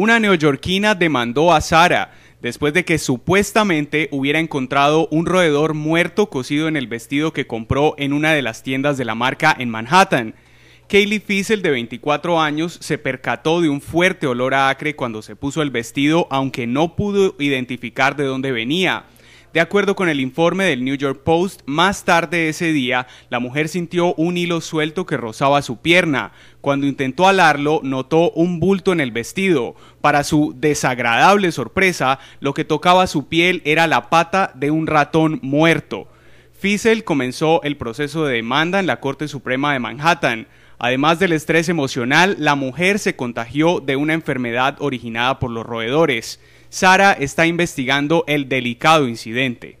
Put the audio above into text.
Una neoyorquina demandó a Sara después de que supuestamente hubiera encontrado un roedor muerto cosido en el vestido que compró en una de las tiendas de la marca en Manhattan. Kaylee Fiesel, de 24 años, se percató de un fuerte olor a acre cuando se puso el vestido, aunque no pudo identificar de dónde venía. De acuerdo con el informe del New York Post, más tarde ese día, la mujer sintió un hilo suelto que rozaba su pierna. Cuando intentó alarlo, notó un bulto en el vestido. Para su desagradable sorpresa, lo que tocaba su piel era la pata de un ratón muerto. Fiesel comenzó el proceso de demanda en la Corte Suprema de Manhattan. Además del estrés emocional, la mujer se contagió de una enfermedad originada por los roedores. Sara está investigando el delicado incidente.